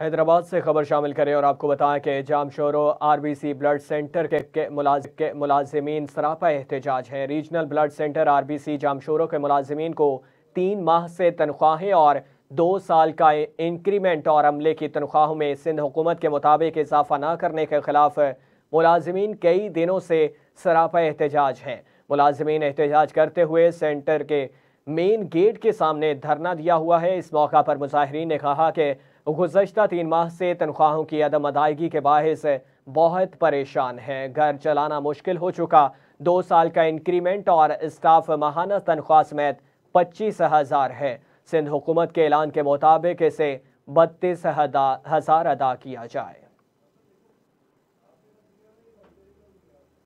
हैदराबाद से खबर शामिल करें और आपको बताएं कि Jamshoro R B C blood centre के के, मुलाज, के मुलाजमीन सरापा एहतजाज हैं regional blood centre R B C Jamshoro के मुलाजमीन को तीन माह से तनख्वाहें और दो साल का इंक्रीमेंट और अमले की तनख्वाहों में सिंध हुकूमत के मुताबिक इजाफा ना करने के खिलाफ मुलाजमीन कई दिनों से सरापा एहतजाज हैं मुलाजमीन एहतजाज करते हुए सेंटर के मेन गेट के सामने धरना दिया हुआ है इस मौका पर मुजाहरीन ने कहा कि गुजशत तीन माह से तनख्वाहों की अदम अदायगी के बायस बहुत परेशान हैं घर चलाना मुश्किल हो चुका दो साल का इंक्रीमेंट और स्टाफ माहाना तनख्वाह समेत पच्चीस हज़ार है सिंध हुकूमत के ऐलान के मुताबिक इसे बत्तीस हज़ार अदा किया जाए